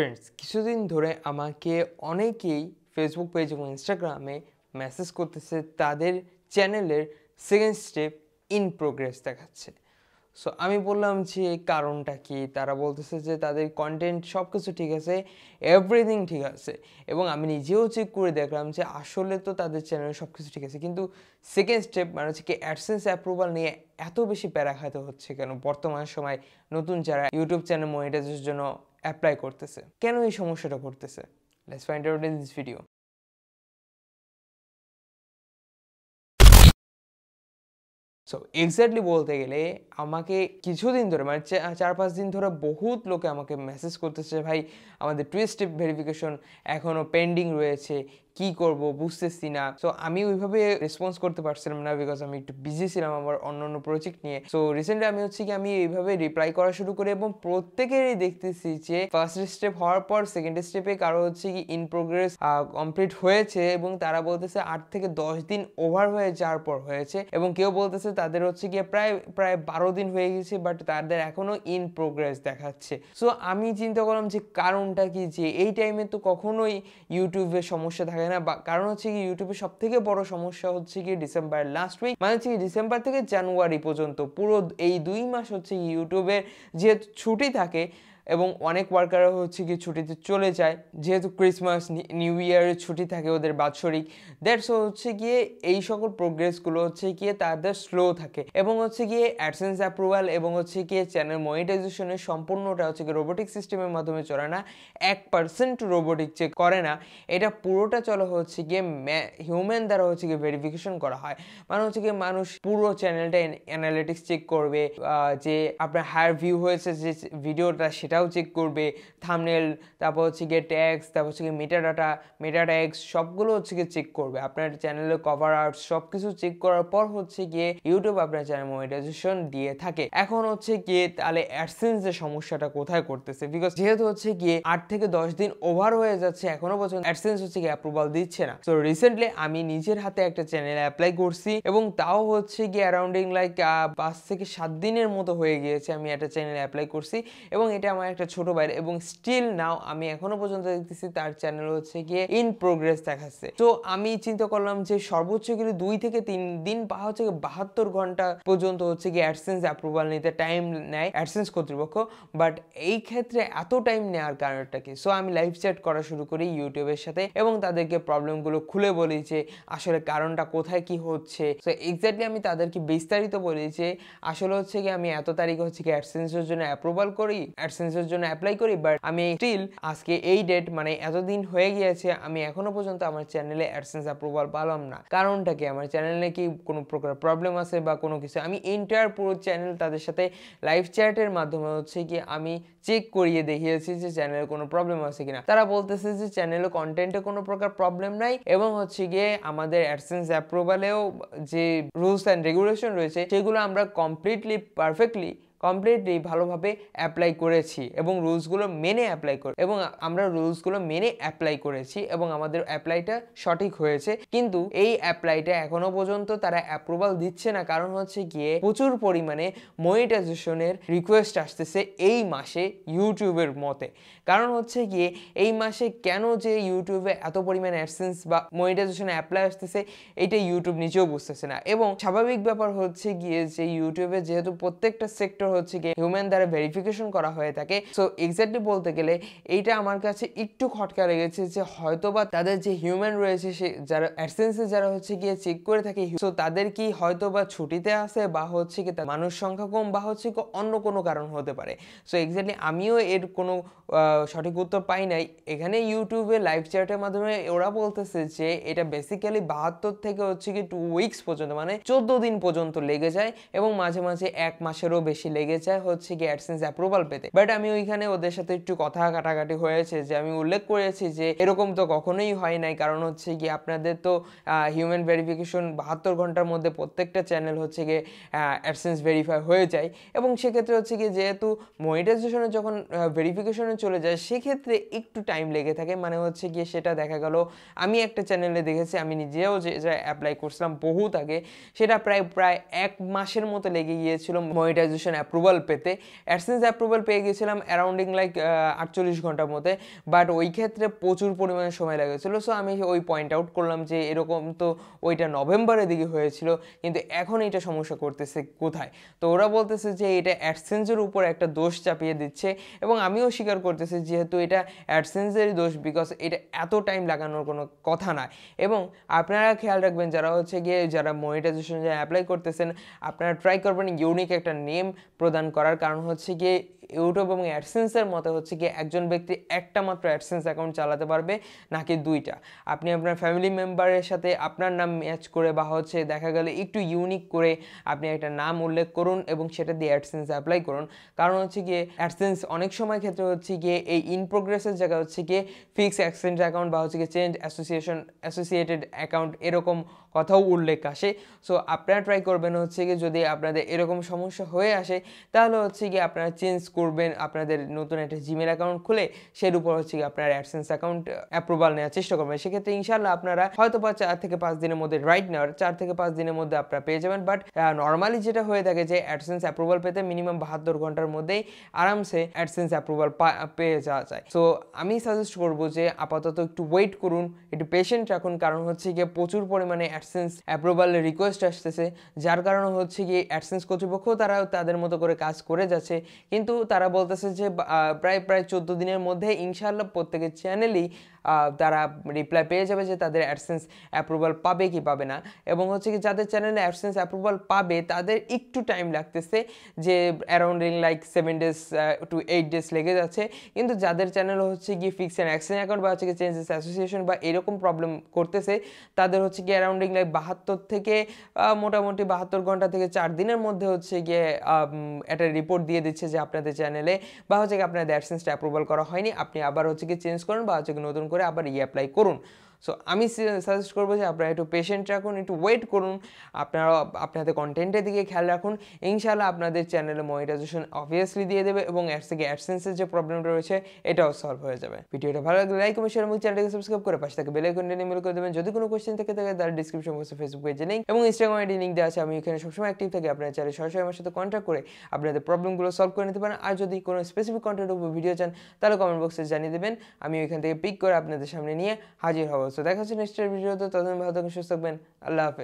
friends কিছুদিন ধরে আমাকে অনেকেই ফেসবুক পেজ এবং ইনস্টাগ্রামে মেসেজ করতেছে তাদের চ্যানেলের সেকেন্ড স্টেপ ইন প্রোগ্রেস দেখাচ্ছে সো আমি বললাম যে কারণটা কি তারা বলতেছে যে তাদের কন্টেন্ট সব কিছু ঠিক আছে এভরিথিং ঠিক আছে এবং আমি নিজেও চেক করে দেখলাম যে আসলে তো তাদের চ্যানেলে সব কিছু ঠিক আছে কিন্তু সেকেন্ড স্টেপ মানে হচ্ছে কি অ্যাডসেন্স অ্যাপ্রুভাল নিয়ে এত বেশি প্যারা হচ্ছে কেন বর্তমান সময় নতুন যারা ইউটিউব চ্যানেল মনিটাইজের জন্য অ্যাপ্লাই করতেছে কেন এই সমস্যাটা ঘটতেছে let's find out in this video so exactly বলতে গেলে আমাকে কিছুদিন ধরে মানে চার পাঁচ দিন ধরে বহুত লোকে আমাকে মেসেজ করতেছে ভাই আমাদের টু স্টেপ ভেরিফিকেশন এখনও পেন্ডিং রয়েছে কি করব বুঝতেছি না সো আমি ওইভাবে রেসপন্স করতে পারছিলাম না বিকজ আমি একটু বিজি ছিলাম আমার অন্য অন্য প্রজেক্ট নিয়ে সো রিসেন্টলি আমি হচ্ছে কি আমি এইভাবে রিপ্লাই করা শুরু করি এবং প্রত্যেকেরই দেখতেছি যে ফার্স্ট স্টেপ হওয়ার পর সেকেন্ড স্টেপে কারো হচ্ছে কি ইন প্রোগ্রেস কমপ্লিট হয়েছে এবং তারা বলতেছে আট থেকে দশ দিন ওভার হয়ে যাওয়ার পর হয়েছে এবং কেউ বলতেছে তাদের হচ্ছে কি প্রায় প্রায় বারো দিন হয়ে গেছে বাট তাদের এখনো ইন প্রোগ্রেস দেখাচ্ছে সো আমি চিন্তা করলাম যে কারণটা কি যে এই টাইমে তো কখনোই ইউটিউবে সমস্যা থাকে যায় না বা কারণ হচ্ছে কি ইউটিউবের সব থেকে বড় সমস্যা হচ্ছে কি ডিসেম্বর লাস্ট উইক মানে হচ্ছে কি ডিসেম্বর থেকে জানুয়ারি পর্যন্ত পুরো এই দুই মাস হচ্ছে ইউটিউবের যেহেতু ছুটি থাকে এবং অনেক ওয়ার্কার হচ্ছে কি ছুটিতে চলে যায় যেহেতু ক্রিসমাস নিউ ইয়ারের ছুটি থাকে ওদের বাৎসরিক দ্যাটস হচ্ছে গিয়ে এই সকল প্রোগ্রেসগুলো হচ্ছে গিয়ে তাদের স্লো থাকে এবং হচ্ছে গিয়ে অ্যাডসেন্স অ্যাপ্রুভাল এবং হচ্ছে গিয়ে চ্যানেল মনিটাইজেশনের সম্পূর্ণটা হচ্ছে গিয়ে রোবোটিক সিস্টেমের মাধ্যমে চলে না এক পার্সেন্ট রোবোটিক চেক করে না এটা পুরোটা চলে হচ্ছে গিয়ে হিউম্যান দ্বারা হচ্ছে গিয়ে ভেরিফিকেশন করা হয় মানে হচ্ছে গিয়ে মানুষ পুরো চ্যানেলটা অ্যানালিটিক্স চেক করবে যে আপনার হায়ার ভিউ হয়েছে যে ভিডিওটা সেটা সেটাও চেক করবে থামনেল তারপর হচ্ছে গিয়ে ট্যাক্স তারপর হচ্ছে গিয়ে মেটা ডাটা মেটা ট্যাক্স সবগুলো হচ্ছে গিয়ে চেক করবে আপনার চ্যানেলের কভার আর্ট সব কিছু চেক করার পর হচ্ছে গিয়ে ইউটিউব আপনার চ্যানেল মনিটাইজেশন দিয়ে থাকে এখন হচ্ছে গিয়ে তাহলে অ্যাডসেন্স যে সমস্যাটা কোথায় করতেছে বিকজ যেহেতু হচ্ছে গিয়ে আট থেকে দশ দিন ওভার হয়ে যাচ্ছে এখনো পর্যন্ত অ্যাডসেন্স হচ্ছে গিয়ে অ্যাপ্রুভাল দিচ্ছে না তো রিসেন্টলি আমি নিজের হাতে একটা চ্যানেল অ্যাপ্লাই করছি এবং তাও হচ্ছে গিয়ে অ্যারাউন্ডিং লাইক পাঁচ থেকে সাত দিনের মতো হয়ে গিয়েছে আমি একটা চ্যানেল অ্যাপ্লাই করছি এবং এটা আমার একটা ছোট বাইরে এবং স্টিল নাও আমি এখনো পর্যন্ত দেখতেছি তার চ্যানেল হচ্ছে গিয়ে ইন প্রোগ্রেস দেখাচ্ছে তো আমি চিন্তা করলাম যে সর্বোচ্চ কিন্তু দুই থেকে তিন দিন বা হচ্ছে বাহাত্তর ঘন্টা পর্যন্ত হচ্ছে গিয়ে অ্যাডসেন্স অ্যাপ্রুভাল নিতে টাইম নেয় অ্যাডসেন্স কর্তৃপক্ষ বাট এই ক্ষেত্রে এত টাইম নেওয়ার কারণটা কি সো আমি লাইভ চ্যাট করা শুরু করি ইউটিউবের সাথে এবং তাদেরকে প্রবলেমগুলো খুলে বলি যে আসলে কারণটা কোথায় কি হচ্ছে সো এক্স্যাক্টলি আমি তাদেরকে বিস্তারিত বলি যে আসলে হচ্ছে কি আমি এত তারিখে হচ্ছে কি অ্যাডসেন্সের জন্য অ্যাপ্রুভাল করি অ্যাডসেন্স লাইসেন্সের জন্য অ্যাপ্লাই করি বাট আমি স্টিল আজকে এই ডেট মানে এতদিন হয়ে গিয়েছে আমি এখনো পর্যন্ত আমার চ্যানেলে অ্যাডসেন্স অ্যাপ্রুভাল পালাম না কারণটা কি আমার চ্যানেলে কি কোনো প্রকার প্রবলেম আছে বা কোনো কিছু আমি এন্টার পুরো চ্যানেল তাদের সাথে লাইভ চ্যাটের মাধ্যমে হচ্ছে কি আমি চেক করিয়ে দেখিয়েছি যে চ্যানেলে কোনো প্রবলেম আছে কিনা তারা বলতেছে যে চ্যানেলে কন্টেন্টে কোনো প্রকার প্রবলেম নাই এবং হচ্ছে গিয়ে আমাদের অ্যাডসেন্স অ্যাপ্রুভালেও যে রুলস অ্যান্ড রেগুলেশন রয়েছে সেগুলো আমরা কমপ্লিটলি পারফেক্টলি কমপ্লিটলি ভালোভাবে অ্যাপ্লাই করেছি এবং রুলসগুলো মেনে অ্যাপ্লাই করে এবং আমরা রুলসগুলো মেনে অ্যাপ্লাই করেছি এবং আমাদের অ্যাপ্লাইটা সঠিক হয়েছে কিন্তু এই অ্যাপ্লাইটা এখনো পর্যন্ত তারা অ্যাপ্রুভাল দিচ্ছে না কারণ হচ্ছে গিয়ে প্রচুর পরিমাণে মনিটাইজেশনের রিকোয়েস্ট আসতেছে এই মাসে ইউটিউবের মতে কারণ হচ্ছে গিয়ে এই মাসে কেন যে ইউটিউবে এত পরিমাণে অ্যাডসেন্স বা মনিটাইজেশন অ্যাপ্লাই আসতেছে এটা ইউটিউব নিজেও বুঝতেছে না এবং স্বাভাবিক ব্যাপার হচ্ছে গিয়ে যে ইউটিউবে যেহেতু প্রত্যেকটা সেক্টর হচ্ছে গিয়ে হিউম্যান দ্বারা ভেরিফিকেশন করা হয়ে থাকে সো এক্স্যাক্টলি বলতে গেলে এইটা আমার কাছে একটু খটকা লেগেছে যে হয়তোবা তাদের যে হিউম্যান রয়েছে সে যারা অ্যাডসেন্সে যারা হচ্ছে গিয়ে চেক করে থাকে সো তাদের কি হয়তো বা ছুটিতে আছে বা হচ্ছে কি মানুষ সংখ্যা কম বা হচ্ছে কি অন্য কোনো কারণ হতে পারে সো এক্স্যাক্টলি আমিও এর কোনো সঠিক উত্তর পাই নাই এখানে ইউটিউবে লাইভ চ্যাটের মাধ্যমে ওরা বলতেছে যে এটা বেসিক্যালি বাহাত্তর থেকে হচ্ছে কি টু উইকস পর্যন্ত মানে চোদ্দ দিন পর্যন্ত লেগে যায় এবং মাঝে মাঝে এক মাসেরও বেশি লেগে লেগে যায় হচ্ছে কি অ্যাডসেন্স অ্যাপ্রুভাল পেতে বাট আমি ওইখানে ওদের সাথে একটু কথা কাটাকাটি হয়েছে যে আমি উল্লেখ করেছি যে এরকম তো কখনোই হয় নাই কারণ হচ্ছে কি আপনাদের তো হিউম্যান ভেরিফিকেশন বাহাত্তর ঘন্টার মধ্যে প্রত্যেকটা চ্যানেল হচ্ছে গিয়ে অ্যাডসেন্স ভেরিফাই হয়ে যায় এবং সেক্ষেত্রে হচ্ছে কি যেহেতু মনিটাইজেশনে যখন ভেরিফিকেশনে চলে যায় সেক্ষেত্রে একটু টাইম লেগে থাকে মানে হচ্ছে গিয়ে সেটা দেখা গেল আমি একটা চ্যানেলে দেখেছি আমি নিজেও যে অ্যাপ্লাই করছিলাম বহুত আগে সেটা প্রায় প্রায় এক মাসের মতো লেগে গিয়েছিল মনিটাইজেশন অ্যাপ্রুভাল পেতে অ্যাডসেন্স অ্যাপ্রুভাল পেয়ে গেছিলাম অ্যারাউন্ডিং লাইক আটচল্লিশ ঘন্টার মধ্যে বাট ওই ক্ষেত্রে প্রচুর পরিমাণে সময় লেগেছিলো সো আমি ওই পয়েন্ট আউট করলাম যে এরকম তো ওইটা নভেম্বরের দিকে হয়েছিল কিন্তু এখন এটা সমস্যা করতেছে কোথায় তো ওরা বলতেছে যে এটা অ্যাডসেন্সের উপর একটা দোষ চাপিয়ে দিচ্ছে এবং আমিও স্বীকার করতেছি যেহেতু এটা অ্যাডসেন্সেরই দোষ বিকজ এটা এত টাইম লাগানোর কোনো কথা না এবং আপনারা খেয়াল রাখবেন যারা হচ্ছে গিয়ে যারা মনিটাইজেশন অ্যাপ্লাই করতেছেন আপনারা ট্রাই করবেন ইউনিক একটা নেম প্রদান করার কারণ হচ্ছে গিয়ে ইউটিউব এবং অ্যাডসেন্সের মতো হচ্ছে গিয়ে একজন ব্যক্তি একটা মাত্র অ্যাডসেন্স অ্যাকাউন্ট চালাতে পারবে নাকি দুইটা আপনি আপনার ফ্যামিলি মেম্বারের সাথে আপনার নাম ম্যাচ করে বা হচ্ছে দেখা গেলে একটু ইউনিক করে আপনি একটা নাম উল্লেখ করুন এবং সেটা দিয়ে অ্যাডসেন্স অ্যাপ্লাই করুন কারণ হচ্ছে গিয়ে অ্যাডসেন্স অনেক সময় ক্ষেত্রে হচ্ছে গিয়ে এই ইন প্রোগ্রেসের জায়গা হচ্ছে গিয়ে ফিক্স অ্যাক্সেন্ট অ্যাকাউন্ট বা হচ্ছে গিয়ে চেঞ্জ অ্যাসোসিয়েশন অ্যাসোসিয়েটেড অ্যাকাউন্ট এরকম কথাও উল্লেখ আসে সো আপনারা ট্রাই করবেন হচ্ছে গিয়ে যদি আপনাদের এরকম সমস্যা হয়ে আসে তাহলে হচ্ছে গিয়ে আপনারা চেঞ্জ করবেন আপনাদের নতুন একটা জিমেল অ্যাকাউন্ট খুলে সের উপর হচ্ছে কি আপনার অ্যাডসেন্স অ্যাকাউন্ট অ্যাপ্রুভাল নেওয়ার চেষ্টা করবেন সেক্ষেত্রে ইনশাল্লাহ আপনারা হয়তো বা চার থেকে পাঁচ দিনের মধ্যে রাইট নেওয়ার চার থেকে পাঁচ দিনের মধ্যে আপনারা পেয়ে যাবেন বাট নর্মালি uh, যেটা হয়ে থাকে যে অ্যাডসেন্স অ্যাপ্রুভাল পেতে মিনিমাম বাহাত্তর ঘন্টার মধ্যেই আরামসে অ্যাডসেন্স অ্যাপ্রুভাল পেয়ে যাওয়া যায় সো আমি সাজেস্ট করব যে আপাতত একটু ওয়েট করুন একটু পেশেন্ট রাখুন কারণ হচ্ছে গিয়ে প্রচুর পরিমাণে অ্যাডসেন্স অ্যাপ্রুভাল রিকোয়েস্ট আসতেছে যার কারণে হচ্ছে গিয়ে অ্যাডসেন্স কর্তৃপক্ষ তারা তাদের মতো করে কাজ করে যাচ্ছে কিন্তু তারা বলতেছে যে প্রায় প্রায় চোদ্দ দিনের মধ্যে ইনশাল্লাহ প্রত্যেকের চ্যানেলই তারা রিপ্লাই পেয়ে যাবে যে তাদের অ্যাডসেন্স অ্যাপ্রুভাল পাবে কি পাবে না এবং হচ্ছে কি যাদের চ্যানেলে অ্যাডসেন্স অ্যাপ্রুভাল পাবে তাদের একটু টাইম লাগতেছে যে অ্যারাউন্ডিং like seven days to eight days লেগে যাচ্ছে কিন্তু যাদের চ্যানেল হচ্ছে গিয়ে ফিক্স অ্যান্ড অ্যাক্সেন অ্যাকাউন্ট বা হচ্ছে কি চেঞ্জেস অ্যাসোসিয়েশন বা এরকম প্রবলেম করতেছে তাদের হচ্ছে কি অ্যারাউন্ডিং লাইক বাহাত্তর থেকে মোটামুটি বাহাত্তর ঘন্টা থেকে চার দিনের মধ্যে হচ্ছে গিয়ে একটা রিপোর্ট দিয়ে দিচ্ছে যে আপনাদের চ্যানেলে বা হচ্ছে কি আপনাদের অ্যাডসেন্সটা অ্যাপ্রুভাল করা হয়নি আপনি আবার হচ্ছে কি চেঞ্জ করুন বা হচ্ছে কি নতুন করে আবার রিঅ্যাপ্লাই করুন সো আমি সাজেস্ট করবো যে আপনারা একটু পেশেন্ট রাখুন একটু ওয়েট করুন আপনারা আপনাদের কন্টেন্টের দিকে খেয়াল রাখুন ইনশাআল্লাহ আপনাদের চ্যানেলে মনিটাইজেশন অবভিয়াসলি দিয়ে দেবে এবং অ্যাডস থেকে অ্যাডসেন্সের যে প্রবলেমটা রয়েছে এটাও সলভ হয়ে যাবে ভিডিওটা ভালো লাগলে লাইক কমেন্ট শেয়ার এবং চ্যানেলকে সাবস্ক্রাইব করে পাশে থাকে বেল আইকনটি নিয়ে করে দেবেন যদি কোনো কোশ্চেন থেকে থাকে তার ডিসক্রিপশন বক্সে ফেসবুক পেজে লিঙ্ক এবং ইনস্টাগ্রাম আইডি লিঙ্ক দেওয়া আছে আমি এখানে সবসময় অ্যাক্টিভ থাকি আপনারা চাইলে সরাসরি আমার সাথে কন্ট্যাক্ট করে আপনাদের প্রবলেমগুলো সলভ করে নিতে পারেন আর যদি কোনো স্পেসিফিক কন্টেন্টের উপর ভিডিও চান তাহলে কমেন্ট বক্সে জানিয়ে দেবেন আমি ওইখান থেকে পিক করে আপনাদের সামনে নিয়ে হাজির হব সো দেখা হচ্ছে নেক্সটের ভিডিওতে ততদিন ভালো থাকুন সুস্থ থাকবেন আল্লাহ হাফেজ